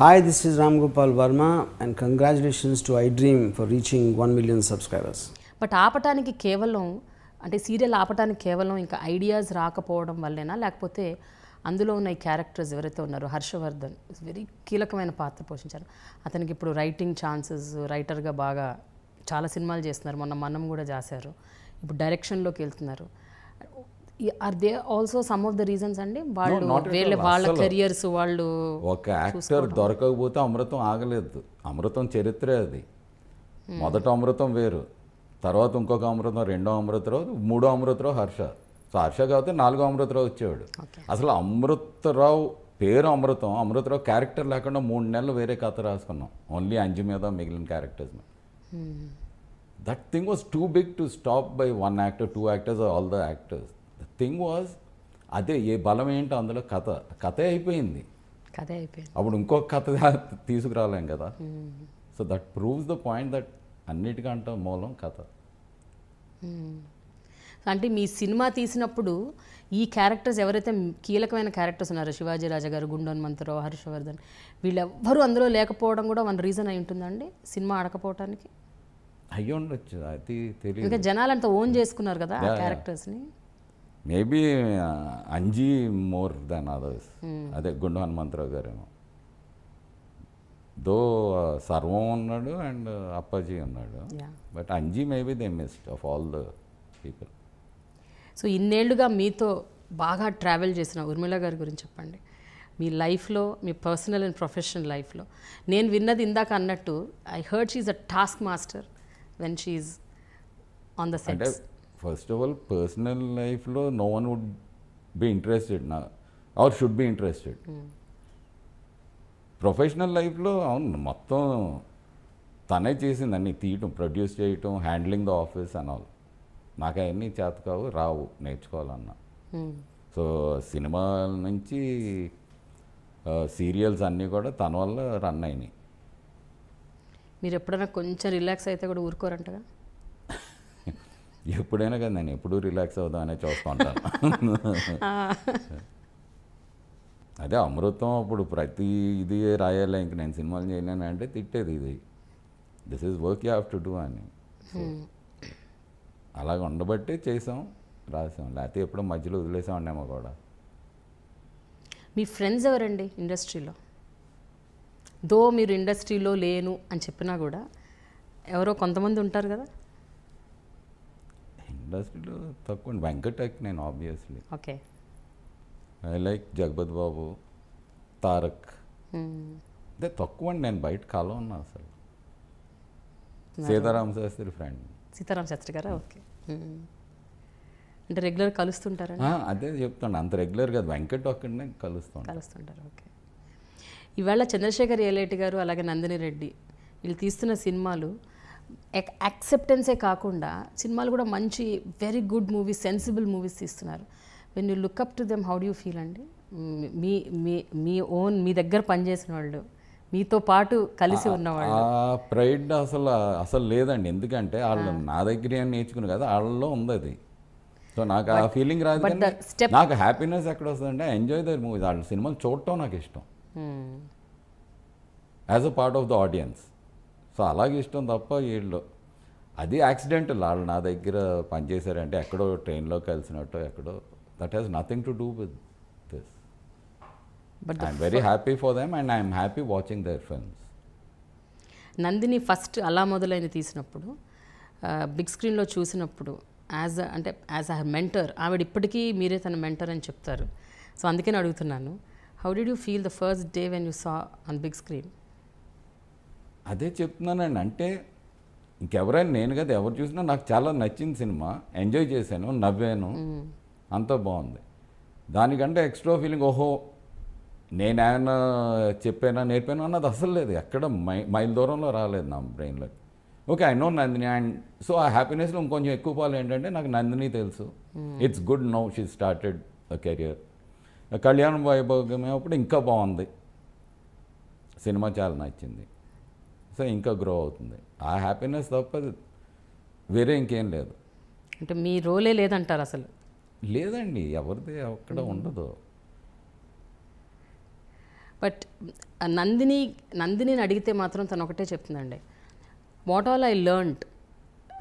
Hi Hi, this is Ram Gopal Verma and congratulations to iDream for reaching 1 million subscribers. But ఆపటానికి కేవలం అంటే serial ఆపటానికి కేవలం ఇంకా ideas రాకపోవడం వల్లేనా లేకపోతే అందులో ఉన్న క్యారెక్టర్స్ ఎవరైతే ఉన్నారో హర్షవర్ధన్ వెరీ కీలకమైన పాత్ర పోషించారు అతనికి ఇప్పుడు రైటింగ్ ఛాన్సెస్ రైటర్గా బాగా చాలా సినిమాలు చేస్తున్నారు మొన్న మనం కూడా చేశారు ఇప్పుడు డైరెక్షన్లోకి వెళ్తున్నారు are they also some of the reasons అండి వాళ్ళు వేరే వాళ్ళ కెరియర్స్ వాళ్ళు ఒక యాక్టర్ దొరకకపోతే అమృతం ఆగలేదు అమృతం చరిత్ర అది hmm. మొదట అమృతం వేరు తర్వాత ఇంకొక అమృతం రెండో అమృతరావు మూడో అమృతరావు హర్ష సో హర్ష కాబట్టి నాలుగో అమృతరావు వచ్చేవాడు అసలు అమృతరావు పేరు అమృతం అమృతరావు క్యారెక్టర్ లేకుండా మూడు నెలలు వేరే కథ రాసుకున్నాం ఓన్లీ అంజు మీద మిగిలిన characters that thing was too big to stop by one actor two actors are all the actors the thing was అదే ఏ బలం ఏంటో అందులో కథ కథే అయిపోయింది కథ అయిపోయింది అప్పుడు ఇంకొక కథ తీసుకురాలేం కదా so that proves the point that అన్నిటికంటే మూలం కథ అంటే మీ సినిమా తీసినప్పుడు ఈ క్యారెక్టర్స్ ఎవరైతే కీలకమైన క్యారెక్టర్స్ ఉన్నారో శివాజీ రాజా గారు గుండోన్ మంతరావు హర్షవర్ధన్ వీళ్ళెవ్వరూ అందులో లేకపోవడం కూడా వన్ రీజన్ అయి ఉంటుందండి సినిమా ఆడకపోవటానికి అయ్యి ఉండొచ్చు అది తెలియదు జనాలు అంతా ఓన్ చేసుకున్నారు కదా క్యారెక్టర్స్ని maybe Anji more than others అదే గుండు హనుమంతరావు గారేమో దో సర్వం ఉన్నాడు అండ్ అప్పాజీ ఉన్నాడు but Anji maybe they missed of all the people so ఇన్నేళ్లుగా మీతో బాగా ట్రావెల్ చేసిన ఉర్మిళ గారి గురించి చెప్పండి మీ లైఫ్లో మీ పర్సనల్ అండ్ ప్రొఫెషనల్ లైఫ్లో నేను విన్నది ఇందాక అన్నట్టు I heard she a taskmaster when she on the set first of all personal లైఫ్లో no one would be interested నా or should be interested professional లైఫ్లో అవును మొత్తం తనే చేసింది అన్ని తీయటం ప్రొడ్యూస్ చేయటం handling the office and all నాకు అవన్నీ చేత కావు రావు నేర్చుకోవాలన్నా hmm. సో సినిమా నుంచి సీరియల్స్ అన్నీ కూడా తన వల్ల రన్ అయినాయి మీరు ఎప్పుడైనా కొంచెం రిలాక్స్ అయితే కూడా ఊరుకోరంటగా ఎప్పుడైనా కదా నేను ఎప్పుడూ రిలాక్స్ అవుదాం అనే చూస్తూ ఉంటాను అదే అమృతం అప్పుడు ప్రతి ఇది రాయాలి ఇంక నేను సినిమాలు చేయలేను అంటే తిట్టేది ఇది this is work you have to do అని అలాగ ఉండబట్టి చేసాం రాసాం లేకపోతే ఎప్పుడో మధ్యలో వదిలేసాం ఉండేమో కూడా మీ ఫ్రెండ్స్ ఎవరండి ఇండస్ట్రీలో దో మీరు ఇండస్ట్రీలో లేను అని చెప్పినా కూడా ఎవరో కొంతమంది ఉంటారు కదా ఇండస్ట్రీలో తక్కువ వెంకటక్ నేను obviously okay I like Jagapathi Babu Tarak అంటే తక్కువ అండి నేను బయట కాలో ఉన్నా అసలు సీతారాం శాస్త్రి ఫ్రెండ్ సీతారాం శాస్త్రి గారా ఓకే అంటే రెగ్యులర్ కలుస్తుంటారా అదే చెప్తాను అంత రెగ్యులర్ కాదు వెంకట్ ఒక్కడనే కలుస్తాను కలుస్తుంటారు ఓకే ఇవాళ చంద్రశేఖర్ ఏలేటి గారు అలాగే నందిని రెడ్డి వీళ్ళు తీస్తున్న సినిమాలు యాక్సెప్టెన్సే కాకుండా సినిమాలు కూడా మంచి very good movies sensible movies తీస్తున్నారు when you look up to them how you feel అండి మీ మీ మీ ఓన్ మీ దగ్గర పనిచేసిన వాళ్ళు మీతో పాటు కలిసి ఉన్నవాళ్ళు ప్రైడ్ అసలు అసలు లేదండి ఎందుకంటే వాళ్ళు నా దగ్గరే నేర్చుకుని కదా వాళ్ళలో ఉంది అది సో నాకు ఆ ఫీలింగ్ రాదు నాకు హ్యాపీనెస్ ఎక్కడ వస్తుందంటే ఎంజాయ్ దర్ మూవీస్ వాళ్ళ సినిమాలు చూడటం నాకు ఇష్టం as a part of the audience so అలాగే ఇష్టం తప్ప వీళ్ళు అది యాక్సిడెంట్ వాళ్ళు నా దగ్గర పనిచేశారంటే ఎక్కడో ట్రైన్లో కలిసినట్టు ఎక్కడో that has nothing to do with this but I'm very happy for them and I'm happy watching their films Nandini first అలా మొదలైన తీసినప్పుడు బిగ్ స్క్రీన్లో చూసినప్పుడు యాజ్ అంటే యాజ్ అ మెంటర్ ఆవిడ ఇప్పటికీ మీరే తన మెంటర్ అని చెప్తారు సో అందుకని అడుగుతున్నాను how did you feel the first day when you saw on big screen అదే చెప్తున్నానండి అంటే ఇంకెవరైనా నేను కదా ఎవరు చూసినా నాకు చాలా నచ్చింది సినిమా ఎంజాయ్ చేశాను నవ్వాను అంత బాగుంది దానికంటే ఎక్స్ట్రా ఫీలింగ్ ఓహో నేనేమైనా చెప్పానా నేర్పాను అన్నది అసలు లేదు ఎక్కడ మై మైల్ దూరంలో రాలేదు నా బ్రెయిన్లో okay I know Nandini and so ఆ హ్యాపీనెస్లో ఇంకొంచెం ఎక్కువ పాలు ఏంటంటే నాకు నందిని తెలుసు it's good now she started career Kalyan వైభోగమైనప్పుడు ఇంకా బాగుంది సినిమా చాలా నచ్చింది సో ఇంకా గ్రో అవుతుంది ఆ హ్యాపీనెస్ తప్పది వేరే ఇంకేం లేదు అంటే మీ రోలే లేదంటారు అసలు లేదండి ఎవరిది అక్కడ ఉండదు బట్ నందిని నందినిని అడిగితే మాత్రం తను ఒకటే చెప్తుందండి వాట్ ఆల్ ఐ లెర్న్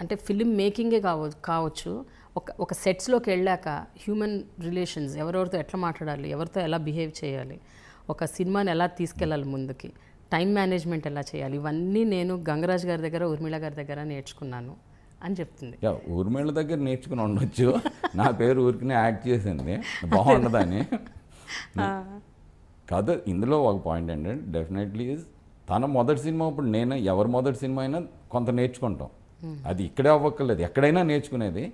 అంటే ఫిలిం మేకింగే కావచ్చు కావచ్చు ఒక ఒక సెట్స్లోకి వెళ్ళాక హ్యూమన్ రిలేషన్స్ ఎవరెవరితో ఎట్లా మాట్లాడాలి ఎవరితో ఎలా బిహేవ్ చేయాలి ఒక సినిమాని ఎలా తీసుకెళ్ళాలి ముందుకి టైం మేనేజ్మెంట్ ఎలా చేయాలి ఇవన్నీ నేను గంగరాజ్ గారి దగ్గర ఉర్మిళ గారి దగ్గర నేర్చుకున్నాను అని చెప్తుంది ఊర్మిళ దగ్గర నేర్చుకుని ఉండొచ్చు నా పేరు ఊరికి యాడ్ చేసింది బాగుండదని కాదు ఇందులో ఒక పాయింట్ ఏంటంటే డెఫినెట్లీ తన మొదటి సినిమా ఇప్పుడు నేను ఎవరి మొదటి సినిమా అయినా కొంత నేర్చుకుంటాం అది ఇక్కడే అవ్వక్కర్లేదు ఎక్కడైనా నేర్చుకునేది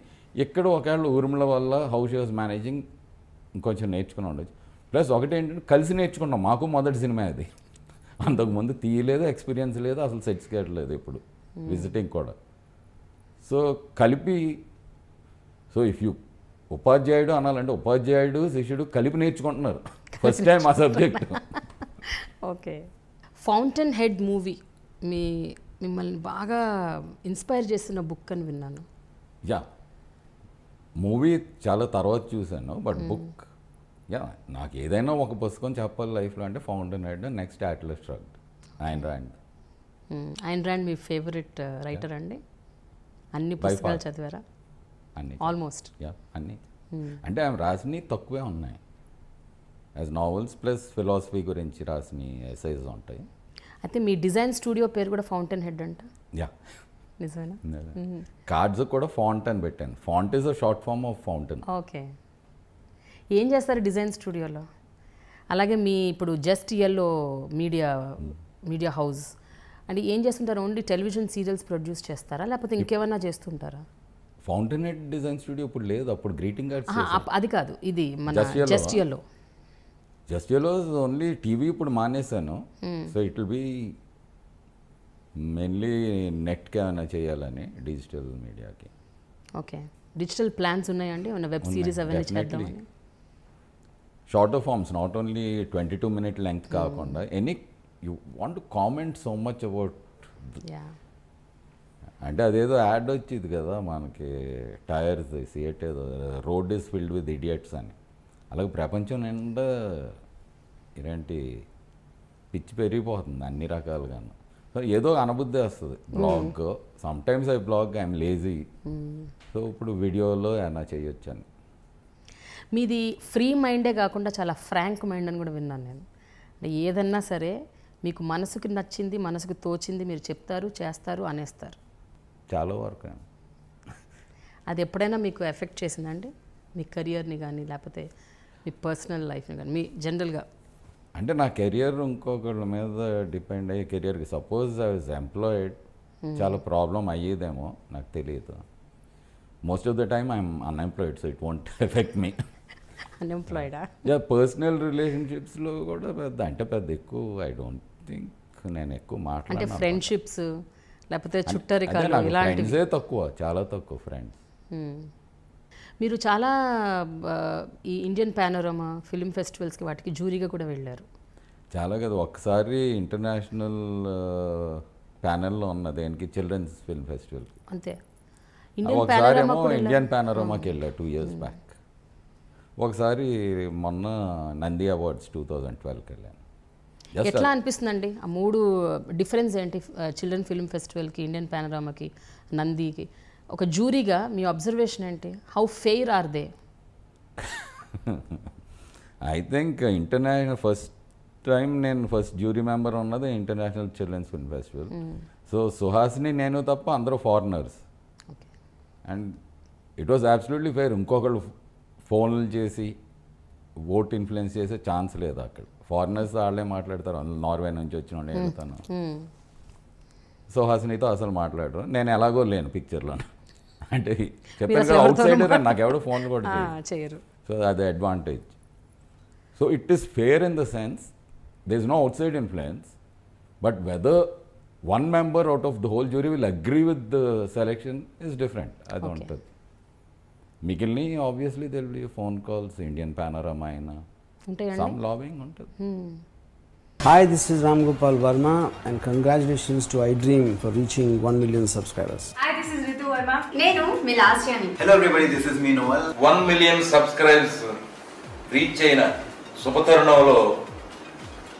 ఎక్కడో ఒకవేళ ఊర్మిళ వల్ల హౌస్ షోస్ మేనేజింగ్ ఇంకొంచెం నేర్చుకుని ఉండొచ్చు ప్లస్ ఒకటి ఏంటంటే కలిసి నేర్చుకున్నాం మాకు మొదటి సినిమా అది అంతకుముందు తీయలేదు ఎక్స్పీరియన్స్ లేదు అసలు సర్టిఫికేట్ లేదు ఇప్పుడు విజిటింగ్ కూడా సో కలిపి సో ఇఫ్ యూ ఉపాధ్యాయుడు అనాలంటే ఉపాధ్యాయుడు శిష్యుడు కలిపి నేర్చుకుంటున్నారు ఫస్ట్ టైం ఆ subject okay Fountainhead movie మీ మిమ్మల్ని బాగా ఇన్స్పైర్ చేసిన బుక్ అని విన్నాను యా మూవీ చాలా తర్వాత చూశాను బట్ బుక్ యా నాకు ఏదైనా ఒక పుస్తకం చెప్పాలి లైఫ్లో అంటే Fountainhead next Atlas Shrugged ఆయన రాండ్ ఆయన రాండ్ మీ ఫేవరెట్ రైటర్ uh, అండి అన్ని పుస్తకాలు చదివారా అన్ని ఆల్మోస్ట్ యా అన్ని అంటే ఆమె రాసినవి తక్కువే ఉన్నాయి యాజ్ నావెల్స్ ప్లస్ ఫిలాసఫీ గురించి రాసిన ఎసైజ్ ఉంటాయి అయితే మీ డిజైన్ స్టూడియో పేరు కూడా ఫౌంటైన్ హెడ్ అంట యా కార్డ్స్ కూడా ఫాంట్ అని పెట్టాను font is a short form of fountain okay ఏం చేస్తారు డిజైన్ స్టూడియోలో అలాగే మీ ఇప్పుడు Just Yellow Media media house అంటే ఏం చేస్తుంటారు ఓన్లీ టెలివిజన్ సీరియల్స్ ప్రొడ్యూస్ చేస్తారా లేకపోతే ఇంకేమన్నా చేస్తుంటారా హెడ్ డిజైన్ స్టూడియో ఇప్పుడు లేదు అప్పుడు గ్రీటింగ్ కార్డ్స్ అది కాదు ఇది మన Just Yellow Just Yellow only TV ఇప్పుడు మానేశాను so it will be mainly నెట్కి ఏమైనా చేయాలని డిజిటల్ మీడియాకి ఓకే డిజిటల్ ప్లాన్స్ ఉన్నాయండి ఏమైనా వెబ్ సిరీస్ అవన్నీ చేద్దాం short forms not only twenty two minute length కాకుండా any you want comment so much about అంటే అదేదో యాడ్ వచ్చింది కదా మనకి టైర్స్ సీట్ ఏదో road is filled with idiots అని అలాగే ప్రపంచం నిండా ఇలాంటి పిచ్చి పెరిగిపోతుంది అన్ని రకాలుగాను సో ఏదో అనబుద్ధి వస్తుంది blog sometimes I blog I'm lazy so ఇప్పుడు వీడియోలో ఏమైనా చేయొచ్చు అని మీది ఫ్రీ మైండే కాకుండా చాలా ఫ్రాంక్ మైండ్ అని కూడా విన్నాను నేను అంటే ఏదన్నా సరే మీకు మనసుకు నచ్చింది మనసుకు తోచింది మీరు చెప్తారు చేస్తారు అనేస్తారు చాలా వరకు అది ఎప్పుడైనా మీకు ఎఫెక్ట్ చేసిందండి మీ కెరియర్ని కానీ లేకపోతే మీ పర్సనల్ లైఫ్ని కానీ మీ జనరల్గా అంటే నా కెరియర్ ఇంకొకళ్ళ మీద డిపెండ్ అయ్యే కెరియర్కి సపోజ్ ఐ వాజ్ ఎంప్లాయిడ్ చాలా ప్రాబ్లం అయ్యేదేమో నాకు తెలియదు most of the time I'm unemployed so it won't affect me అన్ఎంప్లాయిడా పర్సనల్ రిలేషన్షిప్స్లో కూడా పెద్ద అంటే పెద్ద ఎక్కువ ఐ డోంట్ థింక్ నేను ఎక్కువ మాట్లాడే ఫ్రెండ్షిప్స్ లేకపోతే చుట్టరికాలు ఫ్రెండ్స్ తక్కువ చాలా తక్కువ ఫ్రెండ్స్ మీరు చాలా ఈ ఇండియన్ పానోరమా ఫిల్మ్ ఫెస్టివల్స్కి వాటికి జూరీగా కూడా వెళ్ళారు చాలా కదా ఒకసారి ఇంటర్నేషనల్ ప్యానెల్లో ఉన్న దేనికి చిల్డ్రన్స్ ఫిల్మ్ ఫెస్టివల్ అంతే ఒకసారి ఏమో ఇండియన్ పానోరమాకి వెళ్ళా టూ ఇయర్స్ బ్యాక్ ఒకసారి మొన్న నంది అవార్డ్స్ టూ థౌజండ్ ట్వెల్వ్కి వెళ్ళాను ఎట్లా అనిపిస్తుందండి ఆ మూడు డిఫరెన్స్ ఏంటి చిల్డ్రన్ ఫిల్మ్ ఫెస్టివల్కి ఇండియన్ పానరామాకి నందికి ఒక జ్యూరీగా మీ అబ్జర్వేషన్ ఏంటి how fair are they I think international first time నేను ఫస్ట్ జ్యూరీ మెంబర్ ఉన్నది international children's film festival so Suhasini నేను తప్ప అందరూ foreigners and it was absolutely fair ఇంకొకళ్ళు ఫోన్లు చేసి ఓట్ ఇన్ఫ్లుయెన్స్ చేసే ఛాన్స్ లేదు అక్కడ ఫారినర్స్ వాళ్ళే మాట్లాడతారు నార్వే నుంచి వచ్చిన వాళ్ళు వెళ్తాను hmm. సుహాసినితో hmm. అసలు మాట్లాడరు నేను ఎలాగో లేను పిక్చర్లో అంటే చెప్పాను ఫోన్ చేయరు సో అది advantage so it is fair in the sense they is no outside influence but whether one member out of the whole jury will agree with the selection is different అది ఉంటుంది మిగిలిని obviously they will phone calls Indian panorama అయినా some lobbying ఉంటుంది Hi, this is Ram Gopal Varma and congratulations to iDream for reaching 1 million subscribers. Hi, this is Varma నేను మీ లాస్యాని hello everybody this is మీ నోవల్ వన్ మిలియన్ సబ్స్క్రైబ్స్ రీచ్ అయిన శుభతరుణంలో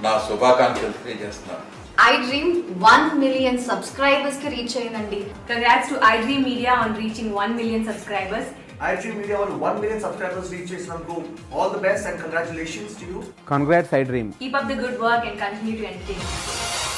నా శుభాకాంక్షలు తెలియజేస్తున్నాను I dream one million subscribers కి రీచ్ అయ్యిందండి congrats to I dream media on reaching one million subscribers I dream media on one million subscribers reach చేసినందుకు all the best and congratulations to you congrats I dream keep up the good work and continue to entertain